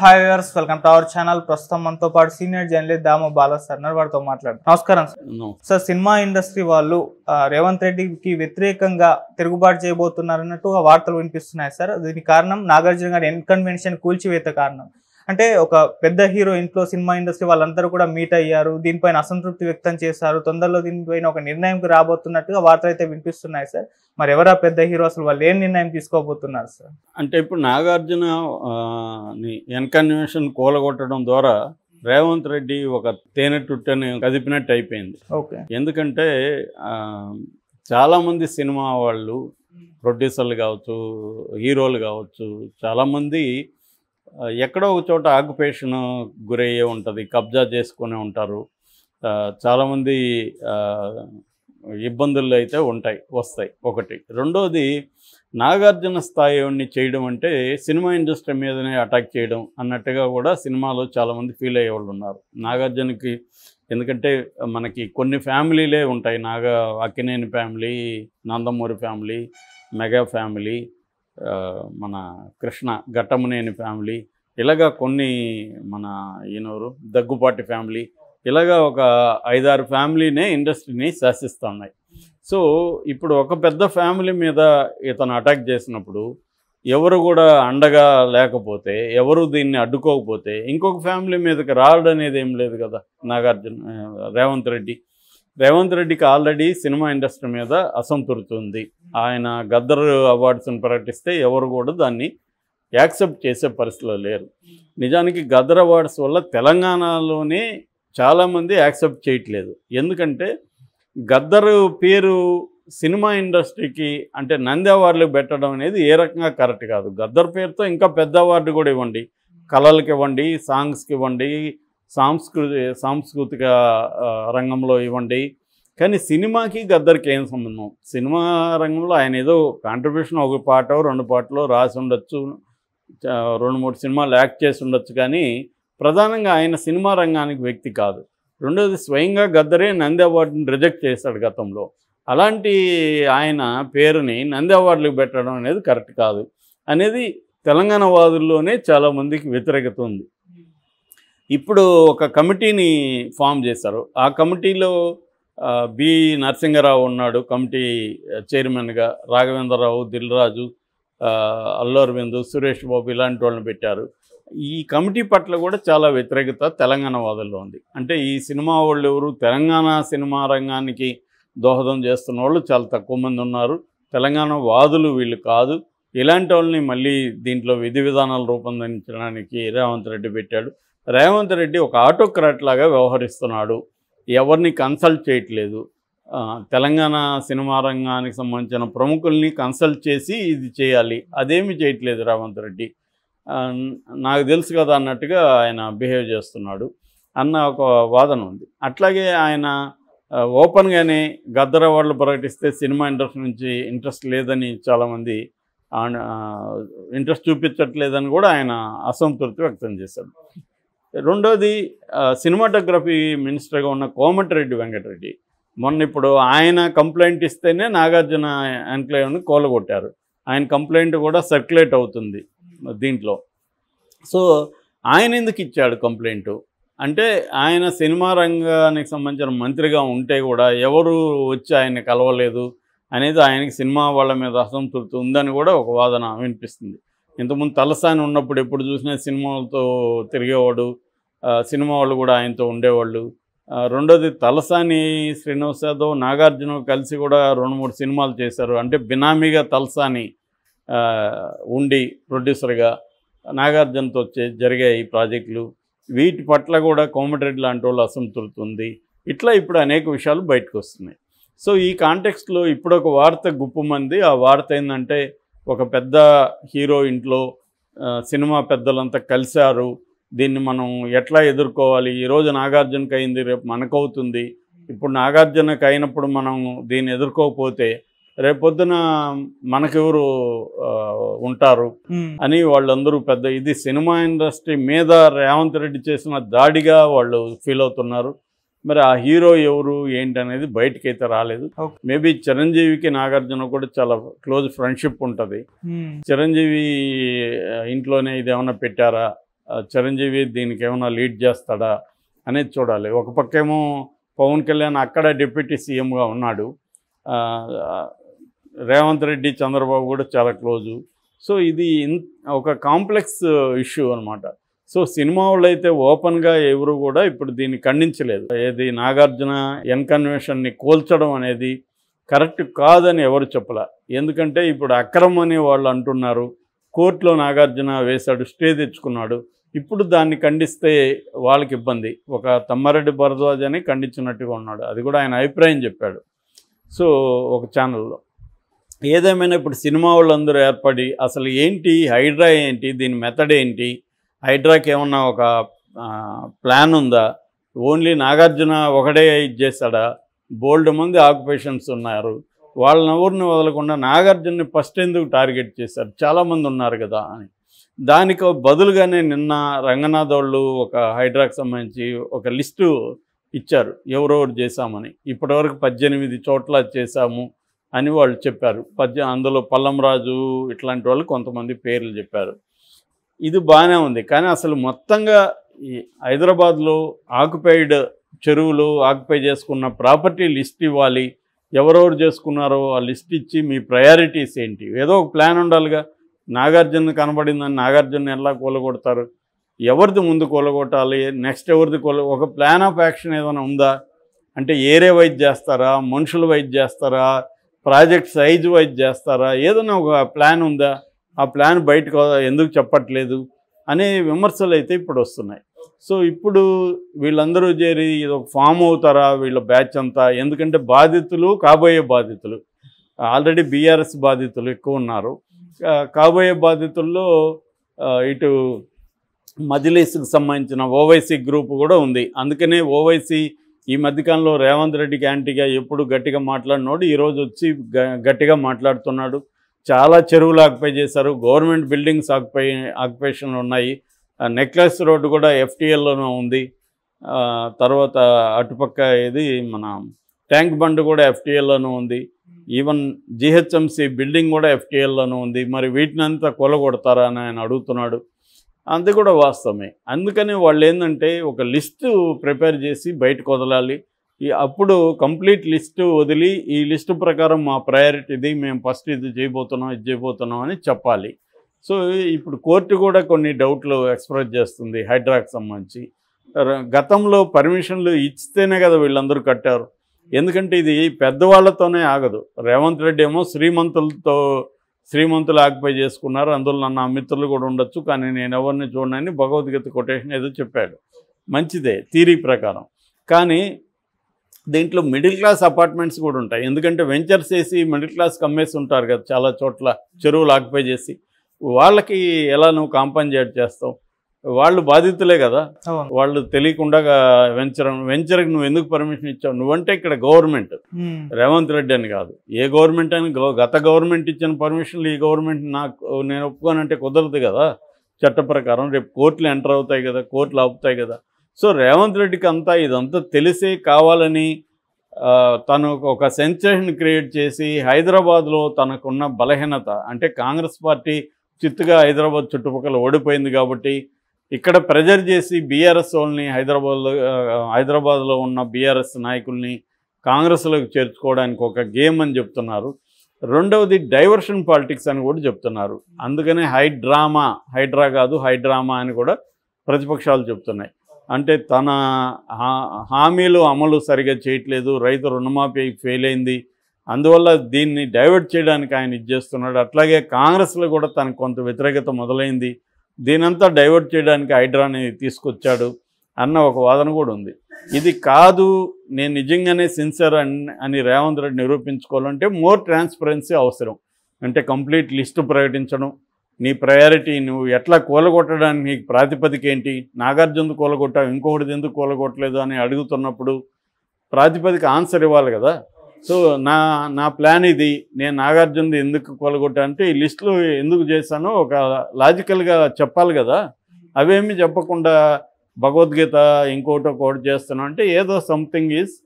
hi viewers welcome to our channel ప్రస్తుతం మనతో పాటు senior journalist Dama Bala sir వారితో మాట్లాడు నమస్కారం సార్ సార్ సినిమా ఇండస్ట్రీ వాళ్ళు రేవంత్ రెడ్డికి వ్యతిరేకంగా తిరుగుబాటు చేయబోతున్నారు అన్నట్టు వార్తలు వినిపిస్తున్నాయి సార్ దీనికి కారణం నాగార్జున గారి ఎన్కన్వెన్షన్ కూల్చివేత కారణం అంటే ఒక పెద్ద హీరో ఇంట్లో సినిమా ఇండస్ట్రీ వాళ్ళందరూ కూడా మీట్ అయ్యారు దీనిపైన అసంతృప్తి వ్యక్తం చేశారు తొందరలో దీనిపైన ఒక నిర్ణయంకి రాబోతున్నట్టుగా వార్తలు అయితే వినిపిస్తున్నాయి సార్ మరి ఎవరా పెద్ద హీరో అసలు వాళ్ళు ఏం నిర్ణయం తీసుకోబోతున్నారు సార్ అంటే ఇప్పుడు నాగార్జున ఎన్కన్వెన్షన్ కూలగొట్టడం ద్వారా రేవంత్ రెడ్డి ఒక తేనె టుట్టని కదిపినట్టు అయిపోయింది ఓకే ఎందుకంటే చాలామంది సినిమా వాళ్ళు ప్రొడ్యూసర్లు కావచ్చు హీరోలు కావచ్చు చాలామంది ఎక్కడో ఒక చోట ఆక్యుపేషన్ గురయ్యే ఉంటుంది కబ్జా చేసుకునే ఉంటారు చాలామంది ఇబ్బందులు అయితే ఉంటాయి వస్తాయి ఒకటి రెండోది నాగార్జున స్థాయిని చేయడం అంటే సినిమా ఇండస్ట్రీ మీదనే అటాక్ చేయడం అన్నట్టుగా కూడా సినిమాలో చాలామంది ఫీల్ అయ్యే వాళ్ళు ఉన్నారు నాగార్జునకి ఎందుకంటే మనకి కొన్ని ఫ్యామిలీలే ఉంటాయి Naga Akkineni family Nandamuri family mega family మన కృష్ణ ఘట్టమునేని ఫ్యామిలీ ఇలాగా కొన్ని మన ఈనోరు దగ్గుపాటి ఫ్యామిలీ ఇలాగా ఒక ఐదారు ఫ్యామిలీనే ఇండస్ట్రీని శాసిస్తున్నాయి సో ఇప్పుడు ఒక పెద్ద ఫ్యామిలీ మీద ఇతను అటాక్ చేసినప్పుడు ఎవరు కూడా అండగా లేకపోతే ఎవరు దీన్ని అడ్డుకోకపోతే ఇంకొక ఫ్యామిలీ మీదకి రావడం అనేది ఏం లేదు కదా నాగార్జున రేవంత్ రెడ్డి రేవంత్ రెడ్డికి ఆల్రెడీ సినిమా ఇండస్ట్రీ మీద అసంతృప్తి ఉంది ఆయన గద్దర్ అవార్డ్స్ని ప్రకటిస్తే ఎవరు కూడా దాన్ని యాక్సెప్ట్ చేసే పరిస్థితిలో లేరు నిజానికి గద్దర్ అవార్డ్స్ వల్ల తెలంగాణలోనే చాలామంది యాక్సెప్ట్ చేయట్లేదు ఎందుకంటే గద్దరు పేరు సినిమా ఇండస్ట్రీకి అంటే నంది అవార్డులు పెట్టడం అనేది ఏ రకంగా కరెక్ట్ కాదు గద్దర్ పేరుతో ఇంకా పెద్ద అవార్డు కూడా ఇవ్వండి కళలకు ఇవ్వండి సాంగ్స్కి ఇవ్వండి సాంస్కృతి సాంస్కృతిక రంగంలో ఇవ్వండి కానీ సినిమాకి గద్దరికి ఏం సంబంధం సినిమా రంగంలో ఆయన ఏదో కాంట్రిబ్యూషన్ ఒక పాట రెండు పాటలో రాసి ఉండొచ్చు రెండు మూడు సినిమాలు యాక్ట్ చేసి ఉండొచ్చు కానీ ప్రధానంగా ఆయన సినిమా రంగానికి వ్యక్తి కాదు రెండోది స్వయంగా గద్దరే నంది అవార్డుని రిజెక్ట్ చేశాడు గతంలో అలాంటి ఆయన పేరుని నంది అవార్డులకు పెట్టడం అనేది కరెక్ట్ కాదు అనేది తెలంగాణ వాదుల్లోనే చాలామందికి వ్యతిరేకత ఉంది ఇప్పుడు ఒక కమిటీని ఫామ్ చేశారు ఆ కమిటీలో బి నరసింహరావు ఉన్నాడు కమిటీ చైర్మన్గా రాఘవేంద్రరావు దిల్రాజు అల్లరవిందు సురేష్ బాబు ఇలాంటి వాళ్ళని పెట్టారు ఈ కమిటీ పట్ల కూడా చాలా వ్యతిరేకత తెలంగాణ వాదల్లో ఉంది అంటే ఈ సినిమా వాళ్ళు ఎవరు తెలంగాణ సినిమా రంగానికి దోహదం చేస్తున్న వాళ్ళు చాలా తక్కువ మంది ఉన్నారు తెలంగాణ వాదులు వీళ్ళు కాదు ఇలాంటి వాళ్ళని మళ్ళీ దీంట్లో విధి విధానాలు రూపొందించడానికి రేవంత్ రెడ్డి పెట్టాడు రేవంత్ రెడ్డి ఒక ఆటోక్రాట్ లాగా వ్యవహరిస్తున్నాడు ఎవరిని కన్సల్ట్ చేయట్లేదు తెలంగాణ సినిమా రంగానికి సంబంధించిన ప్రముఖుల్ని కన్సల్ట్ చేసి ఇది చేయాలి అదేమి చేయట్లేదు రేవంత్ రెడ్డి నాకు తెలుసు కదా అన్నట్టుగా ఆయన బిహేవ్ చేస్తున్నాడు అన్న ఒక వాదన ఉంది అట్లాగే ఆయన ఓపెన్గానే గద్దర వాళ్ళు ప్రకటిస్తే సినిమా ఇండస్ట్రీ నుంచి ఇంట్రెస్ట్ లేదని చాలామంది ఇంట్రెస్ట్ చూపించట్లేదని కూడా ఆయన అసంతృప్తి వ్యక్తం చేశాడు రెండోది సినిమాటోగ్రఫీ మినిస్టర్గా ఉన్న కోమటిరెడ్డి వెంకటరెడ్డి మొన్న ఇప్పుడు ఆయన కంప్లైంట్ ఇస్తేనే నాగార్జున ఎన్క్లేవ్ని కోలగొట్టారు ఆయన కంప్లైంట్ కూడా సర్క్యులేట్ అవుతుంది దీంట్లో సో ఆయన ఎందుకు ఇచ్చాడు కంప్లైంట్ అంటే ఆయన సినిమా రంగానికి సంబంధించిన మంత్రిగా ఉంటే కూడా ఎవరు వచ్చి ఆయన్ని కలవలేదు అనేది ఆయనకి సినిమా వాళ్ళ మీద అసంతృప్తి ఉందని కూడా ఒక వాదన వినిపిస్తుంది ఇంతకుముందు తలసాని ఉన్నప్పుడు ఎప్పుడు చూసినా సినిమాలతో తిరిగేవాడు సినిమా వాళ్ళు కూడా ఆయనతో ఉండేవాళ్ళు రెండోది తలసాని శ్రీనివాస్ యాదవ్ నాగార్జున కలిసి కూడా రెండు మూడు సినిమాలు చేశారు అంటే బినామీగా తలసాని ఉండి ప్రొడ్యూసర్గా నాగార్జునతో జరిగాయి ప్రాజెక్టులు వీటి పట్ల కూడా కోమటిరెడ్డి లాంటి వాళ్ళు అసంతృప్తి ఉంది ఇట్లా ఇప్పుడు అనేక విషయాలు బయటకు వస్తున్నాయి సో ఈ కాంటెక్స్ట్లో ఇప్పుడు ఒక వార్త గుప్పమంది ఆ వార్త ఏంటంటే ఒక పెద్ద హీరో ఇంట్లో సినిమా పెద్దలంతా కలిశారు దీన్ని మనం ఎట్లా ఎదుర్కోవాలి ఈరోజు నాగార్జునకు అయింది రేపు మనకవుతుంది ఇప్పుడు నాగార్జునకు అయినప్పుడు మనం దీన్ని ఎదుర్కోకపోతే రేపొద్దున మనకెవరు ఉంటారు అని వాళ్ళందరూ పెద్ద ఇది సినిమా ఇండస్ట్రీ మీద రేవంత్ రెడ్డి చేసిన దాడిగా వాళ్ళు ఫీల్ అవుతున్నారు మరి ఆ హీరో ఎవరు ఏంటి ఏంటనేది బయటకైతే రాలేదు మేబీ చిరంజీవికి నాగార్జున కూడా చాలా క్లోజ్ ఫ్రెండ్షిప్ ఉంటుంది చిరంజీవి ఇంట్లోనే ఇది ఏమైనా పెట్టారా చిరంజీవి దీనికి ఏమైనా లీడ్ చేస్తాడా అనేది చూడాలి ఒక పక్కేమో పవన్ కళ్యాణ్ అక్కడ డిప్యూటీ సీఎంగా ఉన్నాడు రేవంత్ రెడ్డి చంద్రబాబు కూడా చాలా క్లోజు సో ఇది ఒక కాంప్లెక్స్ ఇష్యూ అనమాట సో సినిమా వాళ్ళు అయితే ఓపెన్గా ఎవరు కూడా ఇప్పుడు దీన్ని ఖండించలేదు ఏది నాగార్జున ఎన్కన్వెన్షన్ని కోల్చడం అనేది కరెక్ట్ కాదని ఎవరు చెప్పలా ఎందుకంటే ఇప్పుడు అక్రమం అని వాళ్ళు అంటున్నారు కోర్టులో నాగార్జున వేశాడు స్టే తెచ్చుకున్నాడు ఇప్పుడు దాన్ని ఖండిస్తే వాళ్ళకి ఇబ్బంది ఒక తమ్మారెడ్డి భరద్వాజ్ అని ఖండించినట్టుగా ఉన్నాడు అది కూడా ఆయన అభిప్రాయం చెప్పాడు సో ఒక ఛానల్లో ఏదేమైనా ఇప్పుడు సినిమా వాళ్ళందరూ ఏర్పడి అసలు ఏంటి హైడ్రా ఏంటి దీని మెథడ్ ఏంటి హైడ్రాకి ఏమన్నా ఒక ప్లాన్ ఉందా ఓన్లీ నాగార్జున ఒకడే చేస్తాడా బోల్డ్ మంది ఆక్యుపేషన్స్ ఉన్నారు వాళ్ళని ఎవరిని వదలకుండా నాగార్జునని ఫస్ట్ ఎందుకు టార్గెట్ చేశారు చాలామంది ఉన్నారు కదా అని దానికి బదులుగానే నిన్న రంగనాథ్ వాళ్ళు ఒక హైడ్రాకి సంబంధించి ఒక లిస్టు ఇచ్చారు ఎవరెవరు చేశామని ఇప్పటివరకు పద్దెనిమిది చోట్ల చేశాము అని వాళ్ళు చెప్పారు పద్దె అందులో పల్లంరాజు ఇట్లాంటి వాళ్ళు కొంతమంది పేర్లు చెప్పారు ఇది బాగానే ఉంది కానీ అసలు మొత్తంగా ఈ హైదరాబాద్లో ఆక్యుపైడ్ చెరువులు ఆక్యుపై చేసుకున్న ప్రాపర్టీ లిస్ట్ ఇవ్వాలి ఎవరెవరు చేసుకున్నారో ఆ లిస్ట్ ఇచ్చి మీ ప్రయారిటీస్ ఏంటి ఏదో ఒక ప్లాన్ ఉండాలిగా నాగార్జున కనబడిందని నాగార్జున ఎలా కూలగొడతారు ఎవరిది ముందు కూలగొట్టాలి నెక్స్ట్ ఎవరిది కూల ఒక ప్లాన్ ఆఫ్ యాక్షన్ ఏదైనా ఉందా అంటే ఏరే వైజ్ చేస్తారా మనుషులు వైజ్ చేస్తారా ప్రాజెక్ట్ సైజు వైజ్ చేస్తారా ఏదైనా ఒక ప్లాన్ ఉందా ఆ ప్లాన్ బయటకు ఎందుకు చెప్పట్లేదు అనే విమర్శలు అయితే ఇప్పుడు వస్తున్నాయి సో ఇప్పుడు వీళ్ళందరూ చేరి ఇది ఒక ఫామ్ అవుతారా వీళ్ళ బ్యాచ్ అంతా ఎందుకంటే బాధితులు కాబోయే బాధితులు ఆల్రెడీ బీఆర్ఎస్ బాధితులు ఎక్కువ ఉన్నారు కాబోయే బాధితుల్లో ఇటు మజిలీస్కి సంబంధించిన ఓవైసీ గ్రూప్ కూడా ఉంది అందుకనే ఓవైసీ ఈ మధ్యకాలంలో రేవంత్ రెడ్డికి యాంటీగా ఎప్పుడు గట్టిగా మాట్లాడినోడు ఈరోజు వచ్చి గట్టిగా మాట్లాడుతున్నాడు చాలా చెరువులు ఆక్యుపై చేశారు గవర్నమెంట్ బిల్డింగ్స్ ఆక్యుపై ఆక్యుపేషన్ ఉన్నాయి నెక్లెస్ రోడ్డు కూడా ఎఫ్టీఎల్లోనూ ఉంది తర్వాత అటుపక్క ఇది మన ట్యాంక్ బండ్ కూడా ఎఫ్టీఎల్లోనూ ఉంది ఈవెన్ జిహెచ్ఎంసి బిల్డింగ్ కూడా ఎఫ్టీఎల్లోనూ ఉంది మరి వీటిని అంతా కొలగొడతారా అని ఆయన అడుగుతున్నాడు అది కూడా వాస్తవమే అందుకని వాళ్ళు ఏంటంటే ఒక లిస్టు ప్రిపేర్ చేసి బయటకు వదలాలి ఈ అప్పుడు కంప్లీట్ లిస్టు వదిలి ఈ లిస్టు ప్రకారం మా ప్రయారిటీది మేము ఫస్ట్ ఇది చేయబోతున్నాం ఇది చేయబోతున్నాం అని చెప్పాలి సో ఇప్పుడు కోర్టు కూడా కొన్ని డౌట్లు ఎక్స్ప్రెస్ చేస్తుంది హైడ్రాకి సంబంధించి గతంలో పర్మిషన్లు ఇస్తేనే కదా వీళ్ళందరూ కట్టారు ఎందుకంటే ఇది పెద్దవాళ్లతోనే ఆగదు రేవంత్ రెడ్డి ఏమో శ్రీమంతులతో శ్రీమంతులు ఆక్యుపై చేసుకున్నారు అందులో నా మిత్రులు కూడా ఉండొచ్చు కానీ నేను ఎవరిని చూడనని భగవద్గీత కొటేషన్ ఏదో చెప్పాడు మంచిదే థీరీ ప్రకారం కానీ దీంట్లో మిడిల్ క్లాస్ అపార్ట్మెంట్స్ కూడా ఉంటాయి ఎందుకంటే వెంచర్స్ వేసి మిడిల్ క్లాస్ కమ్మేసి ఉంటారు కదా చాలా చోట్ల చెరువులు ఆక్యుపై చేసి వాళ్ళకి ఎలా నువ్వు కాంపన్సేట్ చేస్తావు వాళ్ళు బాధితులే కదా వాళ్ళు తెలియకుండా వెంచర్ వెంచర్కి నువ్వు ఎందుకు పర్మిషన్ ఇచ్చావు నువ్వంటే ఇక్కడ గవర్నమెంట్ రేవంత్ రెడ్డి అని కాదు ఏ గవర్నమెంట్ అని గత గవర్నమెంట్ ఇచ్చిన పర్మిషన్లు ఈ గవర్నమెంట్ నాకు నేను ఒప్పుకోనంటే కుదరదు కదా చట్ట ప్రకారం రేపు కోర్టులు ఎంటర్ అవుతాయి కదా కోర్టులు ఆపుతాయి కదా సో రేవంత్ రెడ్డికి అంతా ఇదంతా తెలిసే కావాలని తను ఒక సెన్సేషన్ క్రియేట్ చేసి హైదరాబాద్లో తనకున్న బలహీనత అంటే కాంగ్రెస్ పార్టీ చిత్తుగా హైదరాబాద్ చుట్టుపక్కల ఓడిపోయింది కాబట్టి ఇక్కడ ప్రెజర్ చేసి బీఆర్ఎస్ వాళ్ళని హైదరాబాద్లో హైదరాబాద్లో ఉన్న బీఆర్ఎస్ నాయకుల్ని కాంగ్రెస్లోకి చేర్చుకోవడానికి ఒక గేమ్ అని చెప్తున్నారు రెండవది డైవర్షన్ పాలిటిక్స్ అని కూడా చెప్తున్నారు అందుకనే హైడ్రామా హైడ్రా కాదు హైడ్రామా అని కూడా ప్రతిపక్షాలు చెప్తున్నాయి అంటే తన హామీలు అమలు సరిగా చేయట్లేదు రైతు రుణమాఫీ ఫెయిల్ అయింది అందువల్ల దీన్ని డైవర్ట్ చేయడానికి ఆయన ఇచ్చేస్తున్నాడు అట్లాగే కాంగ్రెస్లో కూడా తనకు కొంత వ్యతిరేకత మొదలైంది దీనంతా డైవర్ట్ చేయడానికి హైడ్రాని తీసుకొచ్చాడు అన్న ఒక వాదన కూడా ఉంది ఇది కాదు నేను నిజంగానే సిన్సియర్ అని రేవంత్ రెడ్డి నిరూపించుకోవాలంటే మోర్ ట్రాన్స్పరెన్సీ అవసరం అంటే కంప్లీట్ లిస్టు ప్రకటించడం నీ ప్రయారిటీ నువ్వు ఎట్లా కూలగొట్టడానికి నీకు ప్రాతిపదిక ఏంటి నాగార్జునది కూలగొట్టావు ఇంకొకటిది ఎందుకు కూలగొట్టలేదు అని అడుగుతున్నప్పుడు ప్రాతిపదిక ఆన్సర్ ఇవ్వాలి కదా సో నా నా ప్లాన్ ఇది నేను నాగార్జునది ఎందుకు కూలగొట్టా అంటే ఈ లిస్టులో ఎందుకు చేశానో ఒక లాజికల్గా చెప్పాలి కదా అవేమి చెప్పకుండా భగవద్గీత ఇంకోటి ఒకటి చేస్తున్నాం అంటే ఏదో సంథింగ్ ఈజ్